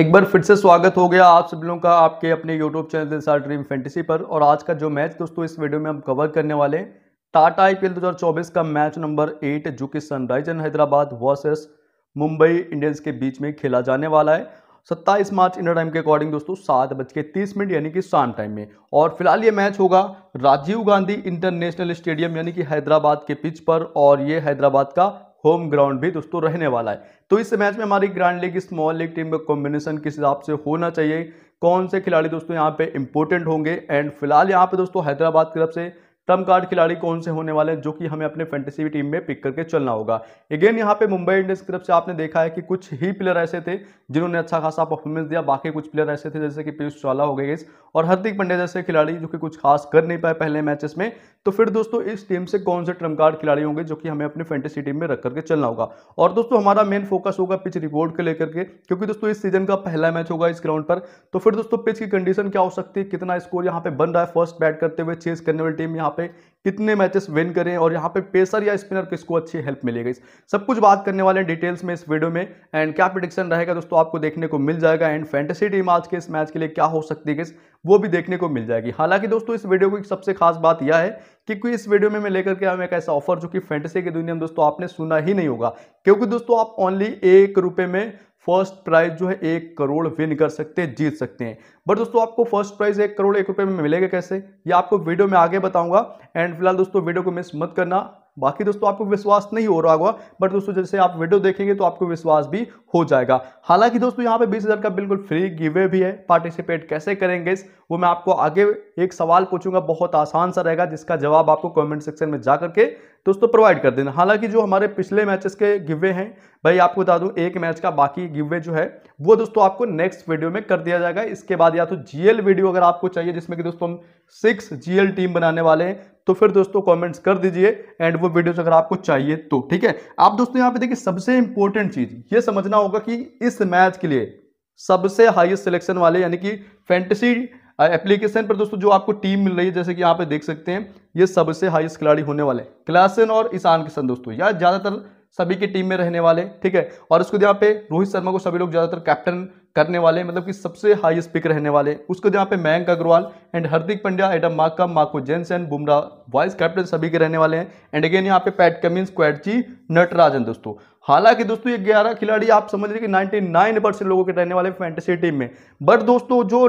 एक बार फिर से स्वागत हो गया आप सब लोगों का आपके अपने YouTube channel Dilsar dream fantasy पर और आज का जो मैच दोस्तों इस वीडियो में हम कवर करने वाले टाटा आई 2024 का मैच नंबर एट जो कि Sunriser Hyderabad versus Mumbai Indians के बीच में खेला जाने वाला है सत्ताईस मार्च इंडिया टाइम के अकॉर्डिंग दोस्तों सात बज के तीस मिनट यानी कि शाम टाइम में और फिलहाल ये मैच होगा राजीव गांधी इंटरनेशनल स्टेडियम यानी कि हैदराबाद के पिच पर और ये हैदराबाद का होम ग्राउंड भी दोस्तों रहने वाला है तो इस मैच में हमारी grand league small league team का कॉम्बिनेशन किस हिसाब से होना चाहिए कौन से खिलाड़ी दोस्तों यहाँ पे इंपॉर्टेंट होंगे एंड फिलहाल यहाँ पे दोस्तों हैदराबाद की तरफ से ट्रम्प कार्ड खिलाड़ी कौन से होने वाले हैं जो कि हमें अपने फैंटेसी टीम में पिक करके चलना होगा अगेन यहाँ पे मुंबई इंडियंस की तरफ से आपने देखा है कि कुछ ही प्लेयर ऐसे थे जिन्होंने अच्छा खासा परफॉर्मेंस दिया बाकी कुछ प्लेयर ऐसे थे जैसे कि पीयूष चौला हो गए और हार्दिक पंड्या जैसे खिलाड़ी जो कि कुछ खास कर नहीं पाए पहले मैचेस में तो फिर दोस्तों इस टीम से कौन से ट्रम्प कार्ड खिलाड़ी होंगे जो कि हमें अपनी फैंटेसी टीम में रख करके चलना होगा और दोस्तों हमारा मेन फोकस होगा पिच रिपोर्ट को लेकर के क्योंकि दोस्तों इस सीजन का पहला मैच होगा इस ग्राउंड पर तो फिर दोस्तों पिच की कंडीशन क्या हो सकती है कितना स्कोर यहाँ पे बन रहा है फर्स्ट बैट करते हुए चेज करने वाली टीम यहाँ यहाँ पे कितने मैचेस विन करें और यहाँ पे पेसर या स्पिनर किसको अच्छी हेल्प मिलेगी सब कुछ बात करने वाले हैं डिटेल्स में इस वीडियो में एंड क्या प्रिडिक्शन रहेगा दोस्तों आपको देखने को मिल जाएगा एंड फैंटेसी टीम आज के इस मैच के लिए क्या हो सकती है वो भी देखने को मिल जाएगी हालांकि दोस्तों इस वीडियो की सबसे खास बात यह है कि कोई इस वीडियो में मैं लेकर के आया एक ऐसा ऑफर जो कि फैंटेसी की दुनिया में दोस्तों आपने सुना ही नहीं होगा क्योंकि दोस्तों आप ओनली एक रुपये में फर्स्ट प्राइज जो है एक करोड़ विन कर सकते हैं जीत सकते हैं बट दोस्तों आपको फर्स्ट प्राइज एक करोड़ एक रुपये में मिलेगा कैसे ये आपको वीडियो में आगे बताऊंगा एंड फिलहाल दोस्तों वीडियो को मिस मत करना बाकी दोस्तों आपको विश्वास नहीं हो रहा होगा बट दोस्तों जैसे आप वीडियो देखेंगे तो आपको विश्वास भी हो जाएगा हालांकि दोस्तों यहाँ पे बीस हज़ार का बिल्कुल फ्री गिवे भी है पार्टिसिपेट कैसे करेंगे वो मैं आपको आगे एक सवाल पूछूंगा बहुत आसान सा रहेगा जिसका जवाब आपको कमेंट सेक्शन में जा करके दोस्तों प्रोवाइड कर देना हालांकि जो हमारे पिछले मैचेस के गिवे हैं भाई आपको बता दूं एक मैच का बाकी गिवे जो है वो दोस्तों आपको नेक्स्ट वीडियो में कर दिया जाएगा इसके बाद या तो जीएल वीडियो अगर आपको चाहिए जिसमें कि दोस्तों हम सिक्स जीएल टीम बनाने वाले हैं तो फिर दोस्तों कमेंट्स कर दीजिए एंड वो वीडियोस अगर आपको चाहिए तो ठीक है आप दोस्तों यहाँ पे देखिए सबसे इंपॉर्टेंट चीज ये समझना होगा कि इस मैच के लिए सबसे हाइएस्ट सिलेक्शन वाले यानी कि फैंटेसी एप्लीकेशन पर दोस्तों जो आपको टीम मिल रही है जैसे कि यहाँ पे देख सकते हैं ये सबसे हाईएस्ट खिलाड़ी होने वाले क्लासन और ईशान किशन दोस्तों या ज़्यादातर सभी की टीम में रहने वाले ठीक है और उसके यहाँ पे रोहित शर्मा को सभी लोग ज़्यादातर कैप्टन करने वाले मतलब कि सबसे हाईएस्ट पिक रहने वाले उसके यहाँ पे Mayank Agarwal and Hardik Pandya Aiden Markram Marco Jansen Bumrah vice captain सभी के रहने वाले हैं एंड अगेन यहाँ पे पैट कमिंस क्वैटजी नटराजन दोस्तों हालांकि दोस्तों ये ग्यारह खिलाड़ी आप समझ रहे कि नाइन्टी लोगों के रहने वाले फैंटेसी टीम में बट दोस्तों जो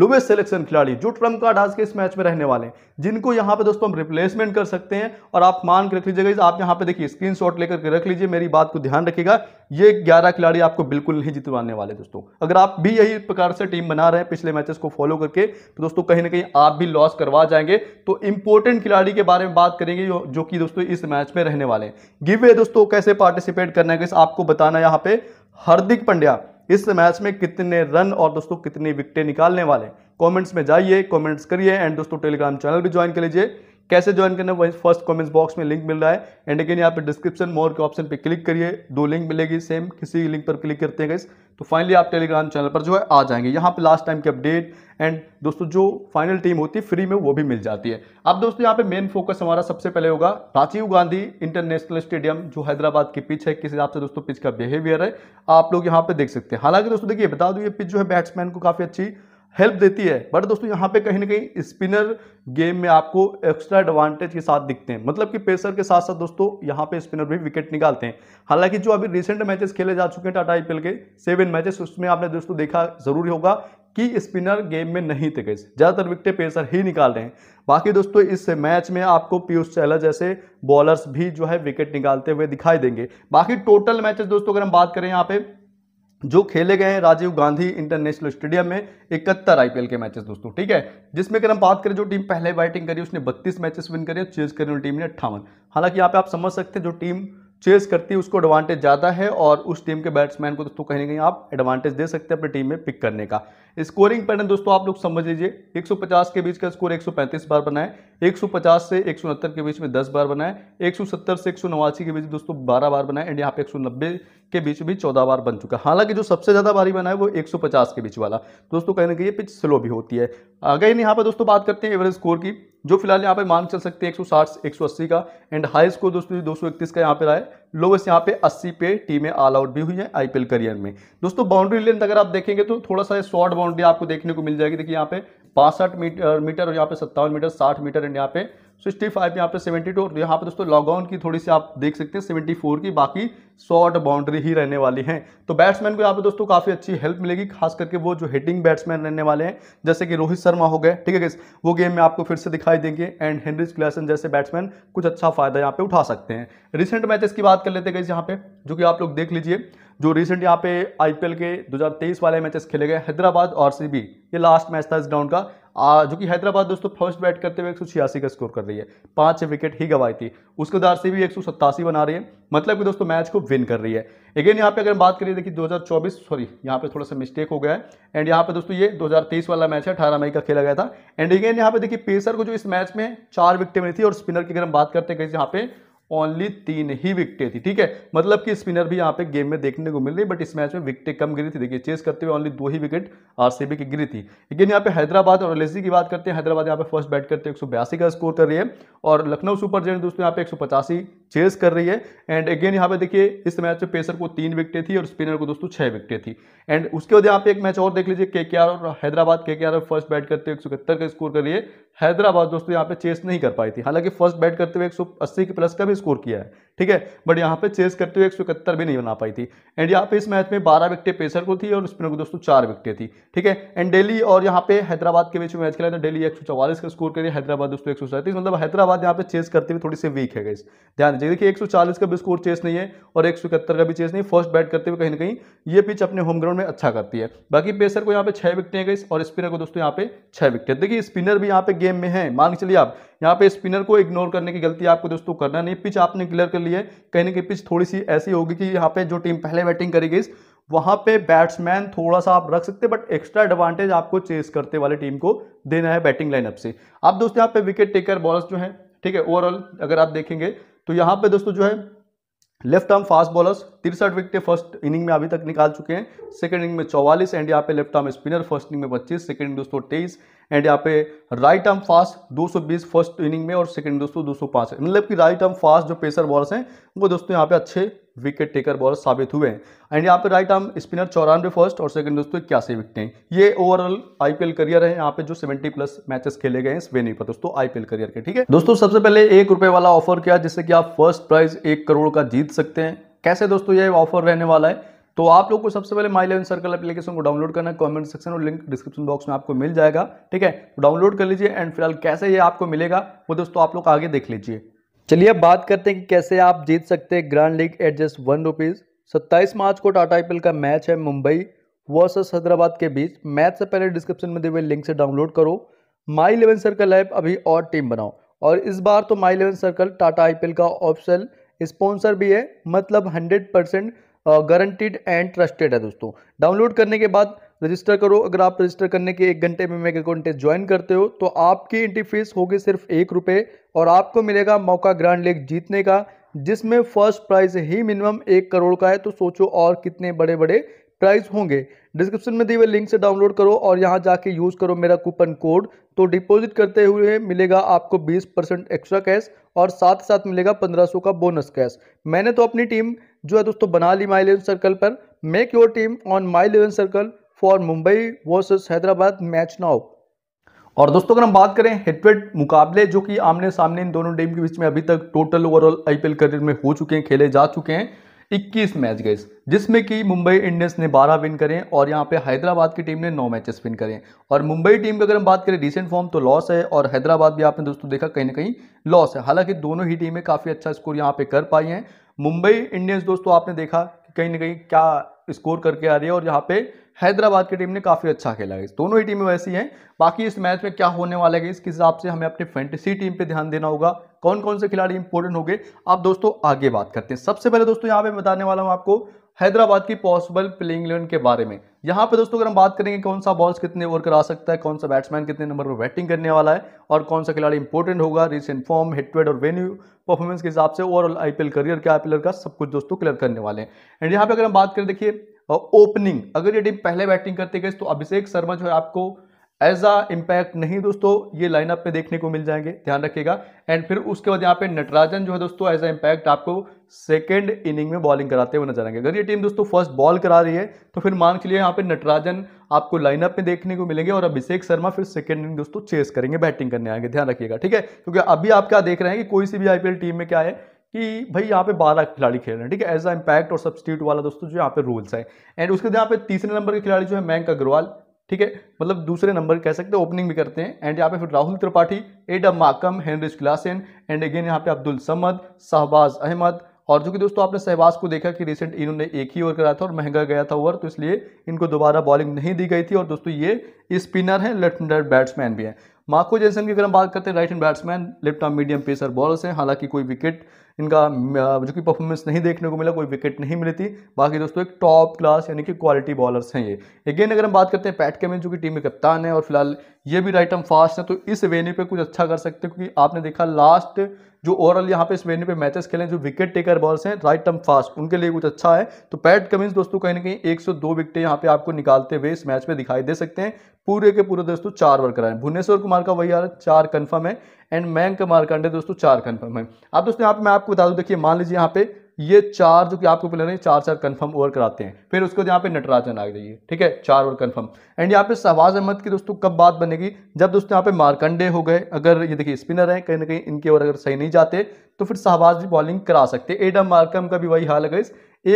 लुवेस सिलेक्शन खिलाड़ी जो ट्रम्प कार्ड आज के इस मैच में रहने वाले हैं जिनको यहाँ पे दोस्तों हम रिप्लेसमेंट कर सकते हैं और आप मान के रख लीजिएगा आप यहाँ पे देखिए स्क्रीन शॉट लेकर के रख लीजिए मेरी बात को ध्यान रखिएगा ये ग्यारह खिलाड़ी आपको बिल्कुल नहीं जितवाने वाले दोस्तों अगर आप भी यही प्रकार से टीम बना रहे हैं पिछले मैचेस को फॉलो करके तो दोस्तों कहीं ना कहीं आप भी लॉस करवा जाएंगे तो इंपॉर्टेंट खिलाड़ी के बारे में बात करेंगे जो कि दोस्तों इस मैच में रहने वाले हैं गिवे दोस्तों कैसे पार्टिसिपेट करना है आपको बताना यहाँ पे हार्दिक पंड्या इस मैच में कितने रन और दोस्तों कितनी विकटें निकालने वाले कमेंट्स में जाइए कमेंट्स करिए एंड दोस्तों टेलीग्राम चैनल भी ज्वाइन कर लीजिए कैसे ज्वाइन करना वही फर्स्ट कमेंट्स बॉक्स में लिंक मिल रहा है एंड अगेन यहाँ पे डिस्क्रिप्शन मोर के ऑप्शन पे क्लिक करिए दो लिंक मिलेगी सेम किसी लिंक पर क्लिक करते हैं इस तो फाइनली आप टेलीग्राम चैनल पर जो है आ जाएंगे यहाँ पे लास्ट टाइम की अपडेट एंड दोस्तों जो फाइनल टीम होती है फ्री में वो भी मिल जाती है अब दोस्तों यहाँ पे मेन फोकस हमारा सबसे पहले होगा राजीव गांधी इंटरनेशनल स्टेडियम जो हैदराबाद की पिच है किस हिसाब से दोस्तों पिच का बिहेवियर है आप लोग यहाँ पे देख सकते हैं हालांकि दोस्तों देखिए बता दो ये पिच जो है बैट्समैन को काफ़ी अच्छी हेल्प देती है बट दोस्तों यहाँ पे कहीं ना कहीं स्पिनर गेम में आपको एक्स्ट्रा एडवांटेज के साथ दिखते हैं मतलब कि पेसर के साथ साथ दोस्तों यहाँ पे स्पिनर भी विकेट निकालते हैं हालांकि जो अभी रिसेंट मैचेस खेले जा चुके हैं टाटा आई के सेवन मैचेस उसमें आपने दोस्तों देखा जरूरी होगा कि स्पिनर गेम में नहीं थे गए ज़्यादातर विकटें पेसर ही निकाल रहे हैं बाकी दोस्तों इस मैच में आपको पीयूष चहला जैसे बॉलर्स भी जो है विकेट निकालते हुए दिखाई देंगे बाकी टोटल मैचेस दोस्तों अगर हम बात करें यहाँ पे जो खेले गए हैं राजीव गांधी इंटरनेशनल स्टेडियम में इकहत्तर आईपीएल के मैचेस दोस्तों ठीक है जिसमें अगर हम बात करें जो टीम पहले बैटिंग करी उसने 32 मैचेस विन करे और चेज करी टीम ने अट्ठावन हालांकि यहाँ पे आप समझ सकते हैं जो टीम चेज करती है उसको एडवांटेज ज़्यादा है और उस टीम के बैट्समैन को दोस्तों कहीं ना कहीं आप एडवांटेज दे सकते हैं अपनी टीम में पिक करने का स्कोरिंग पैटर्न दोस्तों आप लोग समझ लीजिए 150 के बीच का स्कोर 135 बार बनाए 150 से एक के बीच में 10 बार बनाए 170 से एक के बीच दोस्तों 12 बार बनाए एंड यहाँ पे 190 के बीच भी 14 बार बन चुका हालांकि जो सबसे ज़्यादा बनाए वो एक वो 150 के बीच वाला दोस्तों कहीं ना कहीं पिच स्लो भी होती है अगेन यहाँ पे दोस्तों बात करते हैं एवरेज स्कोर की जो फिलहाल यहाँ पे मान चल सकते हैं 160 से 180 का एंड हाई स्कोर दोस्तों दो सौ इकतीस का यहाँ पे रहा है लोवेस्ट यहाँ पे 80 पे टीमें ऑल आउट भी हुई हैं आईपीएल करियर में दोस्तों बाउंड्री लेंथ अगर आप देखेंगे तो थोड़ा सा शॉर्ट बाउंड्री आपको देखने को मिल जाएगी देखिए यहाँ पे बासठ मीटर मीटर और यहाँ पे सत्तावन मीटर साठ मीटर एंड यहाँ पे सिक्सटी फाइव यहाँ पे सेवेंटी टू और तो यहाँ पे दोस्तों लॉकडाउन की थोड़ी सी आप देख सकते हैं सेवेंटी फोर की बाकी शॉर्ट बाउंड्री ही रहने वाली हैं तो बैट्समैन को यहाँ पे दोस्तों काफ़ी अच्छी हेल्प मिलेगी खास करके वो जो हिटिंग बैट्समैन रहने वाले हैं जैसे कि रोहित शर्मा हो गए ठीक है गैस वो गेम में आपको फिर से दिखाई देंगे एंड हेनरिज क्लैसन जैसे बैट्समैन कुछ अच्छा फायदा यहाँ पे उठा सकते हैं रिसेंट मैचेस की बात कर लेते गए यहाँ पे जो कि आप लोग देख लीजिए जो रिसेंट यहाँ पे आईपीएल के 2023 वाले मैचेस खेले गए हैदराबाद और सीबी ये लास्ट मैच था इस ग्राउंड का आ, जो कि हैदराबाद दोस्तों फर्स्ट बैट करते हुए एक का स्कोर कर रही है पांच विकेट ही गवाई थी उसके उधार से भी एक बना रही है मतलब कि दोस्तों मैच को विन कर रही है अगेन यहाँ पे अगर हम बात करिए देखिए 2024 सॉरी यहाँ पे थोड़ा सा मिस्टेक हो गया है एंड यहाँ पे दोस्तों ये 2023 वाला मैच है अठारह मई का खेला गया था एंड अगेन यहाँ पे देखिए पेसर को जो इस मैच में चार विकेटें मिली थी और स्पिनर की अगर हम बात करते हैं यहाँ पे ओनली तीन ही विकटें थी ठीक है मतलब कि स्पिनर भी यहाँ पे गेम में देखने को मिल रही बट इस मैच में विकटें कम गिरी थी देखिए चेस करते हुए ओनली दो ही विकेट आरसीबी की गिरी थी लेकिन यहाँ पे हैदराबाद और एल की बात करते हैं हैदराबाद यहाँ पे फर्स्ट बैट करते हैं एक का स्कोर कर रही है और लखनऊ सुपर जेंट दोस्तों यहाँ पे एक चेस कर रही है एंड अगेन यहाँ पे देखिए इस मैच में पेसर को तीन विकटें थी और स्पिनर को दोस्तों छह विकटें थी एंड उसके बाद यहाँ पे एक मैच और देख लीजिए के और हैदराबाद के के फर्स्ट बैट करते हुए एक का स्कोर कर रही है हैदराबाद दोस्तों यहाँ पे चेस नहीं कर पाई थी हालांकि फर्स्ट बैट करते हुए 180 के प्लस का भी स्कोर किया है ठीक है बट यहाँ पे चेस करते हुए एक भी नहीं बना पाई थी एंड यहाँ पे इस मैच में बारह विकटें पेसर को थी और स्पिनर को दोस्तों चार विकटें थी ठीक है एंड डेली और यहाँ पे हैदराबाद के बीच में मैच खेला था डेली एक का स्कोर करिए हैदराबाद दोस्तों एक मतलब हैदराबाद यहाँ पे चेस करते हुए थोड़ी सी वीक है गई ध्यान चाहिए देखिए 140 का भी स्कोर चेस नहीं है और एक का भी चेस नहीं फर्स्ट बैट करते हुए कहीं ना कहीं ये पिच अपने होम ग्राउंड में अच्छा करती है बाकी पेसर को यहाँ पे छह विकटें गई और स्पिनर को दोस्तों यहाँ पे छह विकटें देखिए स्पिनर भी यहाँ पे गेम में है मान के चलिए आप यहाँ पे स्पिनर को इग्नोर करने की गलती आपको दोस्तों करना नहीं पिच आपने क्लियर कर लिया है कहीं ना कहीं पिच थोड़ी सी ऐसी होगी कि यहाँ पे जो टीम पहले बैटिंग करी गई वहां पे बैट्समैन थोड़ा सा आप रख सकते हैं बट एक्स्ट्रा एडवांटेज आपको चेस करते वाले टीम को देना है बैटिंग लाइनअप से आप दोस्तों यहाँ पे विकेट टेकर बॉलर्स जो हैं ठीक है ओवरऑल अगर आप देखेंगे तो यहाँ पे दोस्तों जो है लेफ्ट आर्म फास्ट बॉलर्स तिरसठ विकेट फर्स्ट इनिंग में अभी तक निकाल चुके हैं सेकंड इनिंग में चौवालीस एंड यहाँ पे left arm spinner first inning में पच्चीस सेकंड इनिंग दोस्तों तेईस एंड यहाँ पे right arm fast 220 first inning में और सेकंड दोस्तों 205 सौ मतलब कि राइट आर्म फास्ट जो पेसर बॉलर्स हैं वो दोस्तों यहाँ पे अच्छे विकेट टेकर बॉलर साबित हुए हैं एंड यहाँ पे राइट आर्म स्पिनर चौरानवे फर्स्ट और सेकंड दोस्तों इक्यासी विकटें ये ओवरऑल आईपीएल करियर है यहाँ पे जो 70 प्लस मैचेस खेले गए हैं इस वेन्यू पर दोस्तों आईपीएल करियर के ठीक है दोस्तों सबसे पहले एक रुपए वाला ऑफर किया जिससे कि आप फर्स्ट प्राइज एक करोड़ का जीत सकते हैं कैसे दोस्तों ये ऑफर रहने वाला है तो आप लोग को सबसे पहले माई लेवन सर्कल एप्लीकेशन को डाउनलोड करना है कमेंट सेक्शन और लिंक डिस्क्रिप्शन बॉक्स में आपको मिल जाएगा ठीक है डाउनलोड तो कर लीजिए एंड फिलहाल कैसे ये आपको मिलेगा वो दोस्तों आप लोग आगे देख लीजिए चलिए अब बात करते हैं कि कैसे आप जीत सकते हैं grand league at just one rupees सत्ताईस मार्च को टाटा आई का मैच है मुंबई वर्सेस हैदराबाद के बीच मैच से पहले डिस्क्रिप्शन में दिए हुए लिंक से डाउनलोड करो माई इलेवन सर्कल ऐप अभी और टीम बनाओ और इस बार तो माई इलेवन सर्कल टाटा आई का ऑप्शन स्पॉन्सर भी है मतलब hundred percent guaranteed and trusted है दोस्तों डाउनलोड करने के बाद रजिस्टर करो अगर आप रजिस्टर करने के एक घंटे में मेगा कॉन्टेस्ट ज्वाइन करते हो तो आपकी एंट्री फीस होगी सिर्फ एक रुपये और आपको मिलेगा मौका ग्रैंड लेक जीतने का जिसमें फर्स्ट प्राइज ही मिनिमम एक करोड़ का है तो सोचो और कितने बड़े बड़े प्राइज होंगे डिस्क्रिप्शन में दिए हुए लिंक से डाउनलोड करो और यहाँ जाके यूज़ करो मेरा कूपन कोड तो डिपॉजिट करते हुए मिलेगा आपको 20 परसेंट एक्स्ट्रा कैश और साथ साथ मिलेगा 1500 का बोनस कैश मैंने तो अपनी टीम जो है दोस्तों बना ली माई सर्कल पर make your team on My Circle for Mumbai versus Hyderabad match now और दोस्तों अगर हम बात करें हेडवेड मुकाबले जो कि आमने सामने इन दोनों टीम के बीच में अभी तक टोटल ओवरऑल आईपीएल करियर में हो चुके हैं खेले जा चुके हैं 21 मैच गए जिसमें कि मुंबई इंडियंस ने 12 विन करें और यहाँ पे हैदराबाद की टीम ने 9 मैचेस विन करें और मुंबई टीम की अगर हम बात करें रिसेंट फॉर्म तो लॉस है और हैदराबाद भी आपने दोस्तों देखा कहीं ना कहीं लॉस है हालांकि दोनों ही टीमें काफ़ी अच्छा स्कोर यहाँ पे कर पाई हैं मुंबई इंडियंस दोस्तों आपने देखा कहीं ना कहीं क्या स्कोर करके आ रही है और यहाँ पे हैदराबाद की टीम ने काफ़ी अच्छा खेला है दोनों ही टीमें वैसी हैं बाकी इस मैच में क्या होने वाला है इसके हिसाब से हमें अपनी फैंटेसी टीम पे ध्यान देना होगा कौन कौन से खिलाड़ी इंपॉर्टेंट हो गए आप दोस्तों आगे बात करते हैं सबसे पहले दोस्तों यहाँ पे बताने वाला हूँ आपको हैदराबाद की पॉसिबल प्लेइंग इलेवन के बारे में यहाँ पे दोस्तों अगर हम बात करेंगे कौन सा बॉल्स कितने ओवर करा सकता है कौन सा बैट्समैन कितने नंबर पर बैटिंग करने वाला है और कौन सा खिलाड़ी इंपॉर्टेंट होगा रिसेंट फॉर्म हेटवेड और वेन्यू परफॉर्मेंस के हिसाब से ओवरऑल आईपीएल करियर क्या आईपीएल का सब कुछ दोस्तों क्लियर करने वाले हैं एंड यहाँ पे अगर हम बात करें देखिए ओपनिंग अगर ये टीम पहले बैटिंग करते गए तो अभिषेक शर्मा जो है आपको एज आ इम्पैक्ट नहीं दोस्तों ये लाइनअप में देखने को मिल जाएंगे ध्यान रखिएगा एंड फिर उसके बाद यहाँ पे नटराजन जो है दोस्तों एज आ इम्पैक्ट आपको सेकेंड इनिंग में बॉलिंग कराते हुए नजर आएंगे अगर ये टीम दोस्तों फर्स्ट बॉल करा रही है तो फिर मान के लिए यहाँ पे नटराजन आपको लाइनअप में देखने को मिलेंगे और अभिषेक शर्मा फिर सेकेंड इनिंग दोस्तों चेस करेंगे बैटिंग करने आएंगे ध्यान रखिएगा ठीक है क्योंकि अभी आप क्या देख रहे हैं कि कोई सी भी आईपीएल टीम में क्या है कि भाई यहाँ पे बारह खिलाड़ी खेल रहे हैं ठीक है एज अ इम्पैक्ट और सब्सिट्यूट वाला दोस्तों जो यहाँ पे रूल्स है एंड उसके बाद यहाँ पे तीसरे नंबर के खिलाड़ी जो है मैंक अग्रवाल ठीक है मतलब दूसरे नंबर कह सकते हैं ओपनिंग भी करते हैं एंड यहाँ पे फिर Rahul Tripathi Aiden Markram Heinrich Klaasen and again यहाँ पे अब्दुल समद शहबाज अहमद और जो कि दोस्तों आपने सहबाज को देखा कि रिसेंट इन्होंने एक ही ओवर करा था और महंगा गया था ओवर तो इसलिए इनको दोबारा बॉलिंग नहीं दी गई थी और दोस्तों ये स्पिनर हैं लेफ्ट बैट्समैन भी हैं मार्को जैसन की अगर हम बात करते हैं right hand batsman left arm medium pacer bowlers हैं हालांकि कोई विकेट इनका जो कि परफॉर्मेंस नहीं देखने को मिला कोई विकेट नहीं मिली थी बाकी दोस्तों एक टॉप क्लास यानी कि क्वालिटी बॉलर्स हैं ये अगेन अगर हम बात करते हैं पैट कैमिन जो कि टीम के कप्तान है और फिलहाल ये भी राइट आर्म फास्ट है तो इस वेन्यू पर कुछ अच्छा कर सकते हैं क्योंकि आपने देखा लास्ट जो ओवरऑल यहाँ पे इस वेन्यू पे मैचेस खेले जो विकेट टेकर बॉल्स हैं राइट टर्म फास्ट उनके लिए कुछ अच्छा है तो पैट कमिंस दोस्तों कहीं ना कहीं एक सौ दो विकेटें यहाँ पे आपको निकालते हुए इस मैच में दिखाई दे सकते हैं पूरे के पूरे दोस्तों चार वर्कर कराए भुवनेश्वर कुमार का वही आ रहा है चार कन्फर्म है एंड मैंग मयंक मार्कांडे दोस्तों चार कन्फर्म है आप दोस्तों यहाँ पे मैं आपको बता दूँ देखिए मान लीजिए यहाँ पे ये चार जो कि आपको पिलर है चार चार कंफर्म ओवर कराते हैं फिर उसको यहाँ पे नटराजन आ जाइए ठीक है चार ओवर कंफर्म एंड यहाँ पे शहबाज अहमद की दोस्तों कब बात बनेगी जब दोस्तों यहाँ पे मारकंडे हो गए अगर ये देखिए स्पिनर हैं कहीं ना कहीं इनके ओवर अगर सही नहीं जाते तो फिर शहबाज भी बॉलिंग करा सकते एडम मार्कम का भी वही हाल है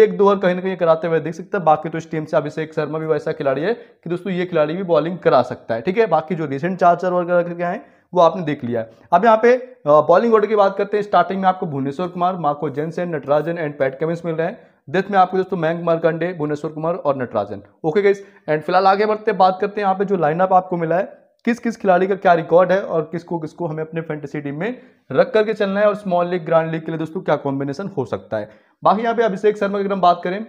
एक दो ओवर कहीं ना कहीं कराते हुए देख सकते हैं बाकी तो इस टीम से अभिषेक शर्मा भी वैसा खिलाड़ी है कि दोस्तों ये खिलाड़ी भी बॉलिंग करा सकता है ठीक है बाकी जो रिसेंट चार चार ओवर करके आए वो आपने देख लिया है अब यहाँ पे बॉलिंग ऑर्डर की बात करते हैं स्टार्टिंग में आपको Bhuvneshwar Kumar Marco Jansen Natarajan and Pat Cummins मिल रहे हैं डेथ में आपको दोस्तों मयंक मारकंडे भुवनेश्वर कुमार और नटराजन ओके गाइस एंड फिलहाल आगे बढ़ते बात करते हैं यहाँ पे जो लाइनअप आपको मिला है किस किस खिलाड़ी का क्या रिकॉर्ड है और किसको किसको हमें अपने फैंटेसी टीम में रख करके चलना है और स्मॉल लीग ग्रांड लीग के लिए दोस्तों क्या कॉम्बिनेशन हो सकता है बाकी यहाँ पे अभिषेक शर्मा की अगर हम बात करें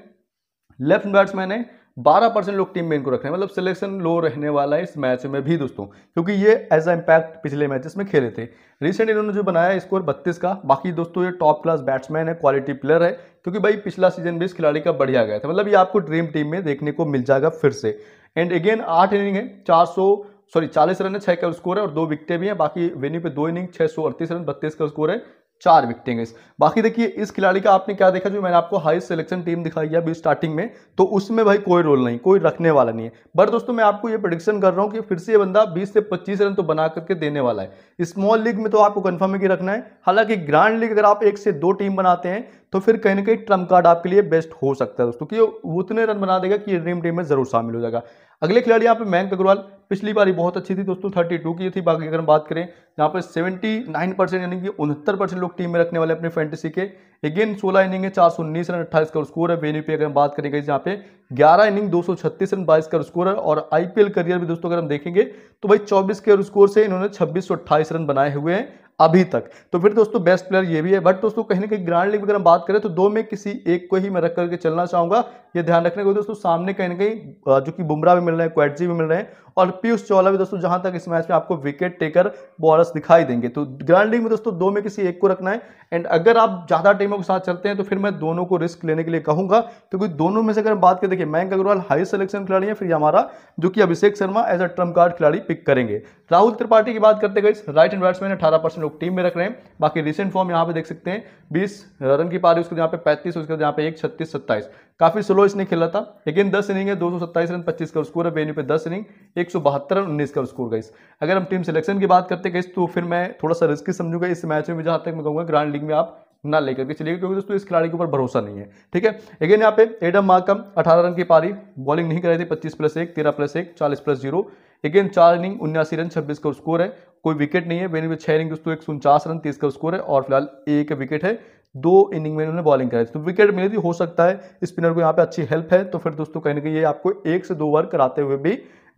लेफ्ट बैट्समैन है बारह परसेंट लोग टीम में इनको रख रहे हैं मतलब सिलेक्शन लो रहने वाला है इस मैच में भी दोस्तों क्योंकि ये एज अ इम्पैक्ट पिछले मैचेस में खेले थे रिसेंट इन्होंने जो बनाया स्कोर बत्तीस का बाकी दोस्तों ये टॉप क्लास बैट्समैन है क्वालिटी प्लेयर है क्योंकि भाई पिछला सीजन भी इस खिलाड़ी का बढ़िया गया था मतलब ये आपको ड्रीम टीम में देखने को मिल जाएगा फिर से एंड अगेन आठ इनिंग है चार सॉरी चालीस रन है छः का स्कोर है और दो विकटें भी हैं बाकी वेन्यू पे दो इनिंग छः सौ अड़तीस रन बत्तीस का स्कोर है चार विकटें गई बाकी देखिए इस खिलाड़ी का आपने क्या देखा जो मैंने आपको हाई सिलेक्शन टीम दिखाई है अभी स्टार्टिंग में तो उसमें भाई कोई रोल नहीं कोई रखने वाला नहीं है बट दोस्तों मैं आपको ये प्रडिक्शन कर रहा हूँ कि फिर से ये बंदा 20 से 25 रन तो बना करके देने वाला है स्मॉल लीग में तो आपको कन्फर्म है कि रखना है हालांकि ग्रांड लीग अगर आप एक से दो टीम बनाते हैं तो फिर कहीं ना कहीं ट्रम्प कार्ड आपके लिए बेस्ट हो सकता है दोस्तों कि उतने रन बना देगा कि ड्रीम टीम में जरूर शामिल हो जाएगा अगले खिलाड़ी यहाँ पे मैंक अग्रवाल पिछली बार बहुत अच्छी थी दोस्तों थर्टी टू की थी बाकी अगर हम बात करें यहाँ पे सेवेंटी नाइन परसेंट यानी कि उनहत्तर परसेंट लोग टीम में रखने वाले अपने फैंटेसी के अगेन सोलह इनिंग है चार सौ उन्नीस रन अट्ठाईस का स्कोर है वेन्यू पे अगर हम बात करेंगे यहाँ पे ग्यारह इनिंग दो सौ छत्तीस रन बाईस का स्कोर है और आईपीएल करियर भी दोस्तों अगर हम देखेंगे तो भाई चौबीस के स्कोर से इन्होंने छब्बीस रन बनाए हुए हैं अभी तक तो फिर दोस्तों बेस्ट प्लेयर ये भी है बट दोस्तों कहीं ना कहीं ग्रांड लीग अगर हम बात करें तो दो में किसी एक को ही मैं रख करके चलना चाहूंगा ये ध्यान रखने को दोस्तों सामने कहीं ना कहीं जो कि बुमराह भी मिल रहे हैं क्वेटजी भी मिल रहे हैं और पीयूष चौला भी दोस्तों जहां तक इस मैच में आपको विकेट टेकर बॉलर्स दिखाई देंगे तो ग्रैंड लीग में दोस्तों दो में किसी एक को रखना है एंड अगर आप ज़्यादा टीमों के साथ चलते हैं तो फिर मैं दोनों को रिस्क लेने के लिए कहूंगा क्योंकि दोनों में से अगर बात करें देखिए मयंक अग्रवाल हाई सिलेक्शन खिलाड़ी है फिर हमारा जो कि Abhishek Sharma as a trump card खिलाड़ी पिक करेंगे राहुल त्रिपाठी की बात करते गए राइट एंड बैट्समैन अठारह परसेंट लोग टीम में रख रहे हैं बाकी रिसेंट फॉर्म यहाँ पे देख सकते हैं बीस रन की पारी उसके यहाँ पे पैंतीस उसके यहाँ पे एक छत्तीस सत्ताईस काफी स्लो इसने खेला था लेकिन दस इनिंग है दो रन पच्चीस का स्कोर है वेन्यू पे दस इनिंग एक रन उन्नीस का स्कोर गई अगर हम टीम सिलेक्शन की बात करते गई तो फिर मैं थोड़ा सा रिस्की समझूंगा इस मैच में जहां तक मैं कहूँगा ग्रांड लीग में आप ना लेकर के चलिएगा क्योंकि दोस्तों इस खिलाड़ी के ऊपर भरोसा नहीं है ठीक है अगेन यहाँ पे एडम मार्कम अठारह रन की पारी बॉलिंग नहीं कर रही थी पच्चीस प्लस एक तेरह प्लस एक चालीस प्लस जीरो अगेन चार इनिंग उन्यासी रन छब्बीस का स्कोर है कोई विकेट नहीं है वेन्यू पे छह इनिंग दोस्तों एक रन तीस का स्कोर है और फिलहाल एक विकेट है दो इनिंग में उन्होंने बॉलिंग कराई तो विकेट मिली थी हो सकता है स्पिनर को यहाँ पे अच्छी हेल्प है तो फिर दोस्तों कहीं ना कहीं ये आपको एक से दो ओवर कराते हुए भी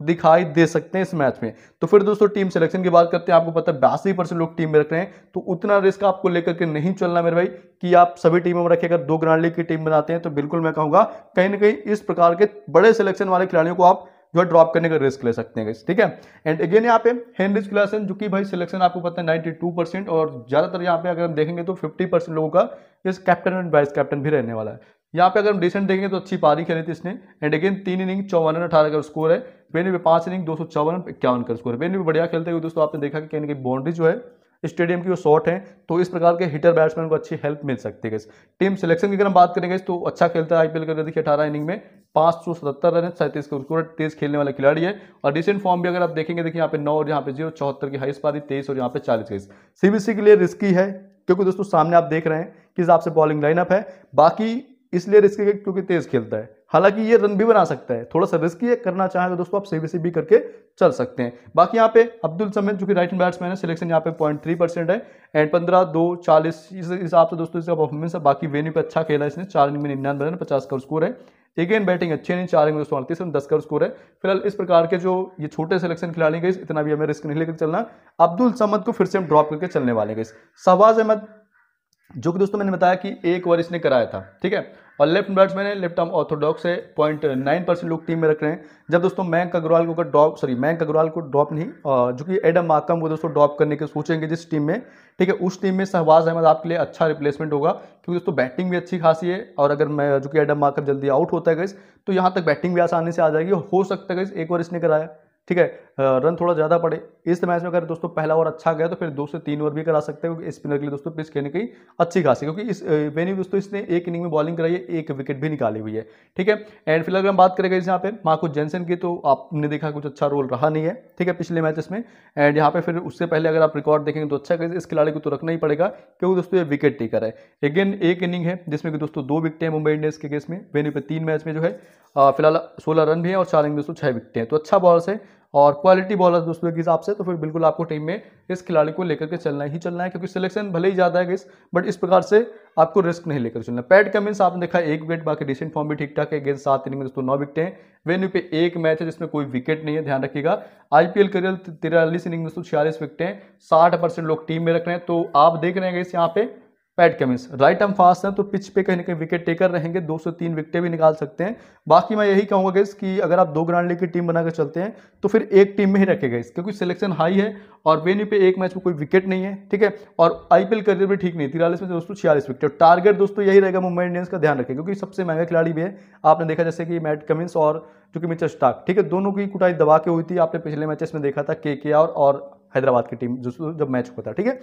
दिखाई दे सकते हैं इस मैच में तो फिर दोस्तों टीम सिलेक्शन की बात करते हैं आपको पता है बयासी परसेंट लोग टीम में रख रहे हैं तो उतना रिस्क आपको लेकर के नहीं चलना मेरे भाई कि आप सभी टीमों में रखे अगर दो ग्रांड लीग की टीम बनाते हैं तो बिल्कुल मैं कहूँगा कहीं ना कहीं इस प्रकार के बड़े सिलेक्शन वाले खिलाड़ियों को आप जो है ड्रॉप करने का रिस्क ले सकते हैं ठीक है एंड अगेन यहाँ पे हेनरिज क्लासन जो कि भाई सिलेक्शन आपको पता है नाइन्टी टू परसेंट और ज़्यादातर यहाँ पे अगर हम देखेंगे तो फिफ्टी परसेंट लोगों का इस कैप्टन एंड वाइस कैप्टन भी रहने वाला है यहाँ पे अगर हम रिसेंट देखेंगे तो अच्छी पारी खेली थी इसने एंड अगेन तीन इनिंग चौवन रन अठारह का स्कोर है बेनी पे पांच इनिंग दो सौ चौवन इक्यावन का स्कोर है बेनी भी बढ़िया खेलते हुए दोस्तों आपने देखा कि कहीं ना कहीं बाउंड्री जो है स्टेडियम की वो शॉट हैं तो इस प्रकार के हिटर बैट्समैन को अच्छी हेल्प मिल सकती है टीम सिलेक्शन की अगर हम बात करेंगे तो अच्छा खेलता है आईपीएल का देखिए अठारह इनिंग में पाँच सौ सतहत्तर रन सैंतीस करोड़ तेज खेलने वाला खिलाड़ी है और रिसेंट फॉर्म भी अगर आप देखेंगे देखिए यहाँ पे नौ और यहाँ पे जीरो चौहत्तर की हाइस्ट पाती तेईस और यहाँ पे चालीस गई सीबीसी के लिए रिस्की है क्योंकि दोस्तों सामने आप देख रहे हैं कि हिसाब से बॉलिंग लाइनअप है बाकी इसलिए रिस्की है क्योंकि तेज खेलता है हालांकि ये रन भी बना सकता है थोड़ा सा रिस्की है करना चाहें तो दोस्तों आप सेवी भी करके चल सकते हैं बाकी यहाँ पे अब्दुल समेत जो कि राइट हैंड बैट्समैन है सिलेक्शन यहाँ पे पॉइंट थ्री परसेंट है एंड पंद्रह दो चालीस इस हिसाब से दोस्तों इसका परफॉर्मेंस है बाकी वेन्यू पे अच्छा खेला इसने चार इनिंग में निन्यानवे रन पचास का स्कोर है अगेन बैटिंग अच्छी नहीं चार में दोस्तों अड़तीस रन दस का स्कोर है फिलहाल इस प्रकार के जो ये छोटे सिलेक्शन खिलाड़ी गए इतना भी हमें रिस्क नहीं लेकर चलना अब्दुल समद को फिर से हम ड्रॉप करके चलने वाले गए शहबाज अहमद जो कि दोस्तों मैंने बताया कि एक ओवर इसने कराया था ठीक है और लेफ्ट बैट्समैन है लेफ्ट आर्म ऑर्थोडॉक्स है पॉइंट नाइन परसेंट लोग टीम में रख रहे हैं जब दोस्तों मैंक अग्रवाल को अगर ड्रॉप सॉरी मैंक अग्रवाल को ड्रॉप नहीं जो कि एडम माकम को दोस्तों ड्रॉप करने के सोचेंगे जिस टीम में ठीक है उस टीम में शहबाज अहमद आपके लिए अच्छा रिप्लेसमेंट होगा क्योंकि दोस्तों बैटिंग भी अच्छी खासी है और अगर मैं जो कि एडम माकम जल्दी आउट होता है गई तो यहाँ तक बैटिंग भी आसानी से आ जाएगी हो सकता है गई एक बार इसने कराया ठीक है रन थोड़ा ज़्यादा पड़े इस मैच में अगर दोस्तों पहला ओवर अच्छा गया तो फिर दो से तीन ओवर भी करा सकते हैं क्योंकि स्पिनर के लिए दोस्तों पिच खेलने की अच्छी खासी क्योंकि इस वेन्यू दोस्तों इसने एक इनिंग में बॉलिंग कराई है एक विकेट भी निकाली हुई है ठीक है एंड फिलहाल अगर हम बात करेंगे इस यहाँ पे मार्कुस जेनसन की तो आपने देखा कुछ अच्छा रोल रहा नहीं है ठीक है पिछले मैचेस में एंड यहाँ पर फिर उससे पहले अगर आप रिकॉर्ड देखेंगे तो अच्छा इस खिलाड़ी को तो रखना ही पड़ेगा क्योंकि दोस्तों ये विकेट टेकर है अगेन एक इनिंग है जिसमें कि दोस्तों दो विकटें हैं मुंबई इंडियंस के केस में वेन्यू पे तीन मैच में जो है फिलहाल सोलह रन भी हैं और चार इनिंग दोस्तों छः विकटें हैं तो अच्छा बॉल्स है और क्वालिटी बॉलर दोस्तों के हिसाब से तो फिर बिल्कुल आपको टीम में इस खिलाड़ी को लेकर के चलना ही चलना है क्योंकि सिलेक्शन भले ही ज़्यादा है इस बट इस प्रकार से आपको रिस्क नहीं लेकर चलना पैट कमिंस आपने देखा एक विकेट बाकी रिसेंट फॉर्म भी ठीक ठाक है गेंद सात इनिंग में दोस्तों नौ विकेट हैं वेन्यू पे एक मैच है जिसमें कोई विकेट नहीं है ध्यान रखिएगा आईपीएल करियर तिरालीस इनिंग में दोस्तों छियालीस विकेट हैं साठ लोग टीम में रख रहे हैं तो आप देख रहे हैं इस यहाँ पे Pat Cummins right arm fast हैं तो पिच पे कहीं ना कहीं विकेट टेकर रहेंगे दो सौ तीन विकेटें भी निकाल सकते हैं बाकी मैं यही कहूँगा गैस कि अगर आप दो ग्रांड लीग की टीम बनाकर चलते हैं तो फिर एक टीम में ही रखे गए क्योंकि सिलेक्शन हाई है और वेन्यू पे एक मैच में कोई विकेट नहीं है ठीक है और आई पी करियर भी ठीक नहीं तिरालीस में दोस्तों छियालीस विकेट टारगेट दोस्तों यही रहेगा मुंबई इंडियंस का ध्यान रखें क्योंकि सबसे महंगा खिलाड़ी भी है आपने देखा जैसे कि मैट कमिंस और जो कि मिचर स्टाक ठीक है दोनों की कुटाई दबा के हुई थी आपने पिछले मैचेस में देखा था के के और हैदराबाद की टीम जो जब मैच हुआ था ठीक है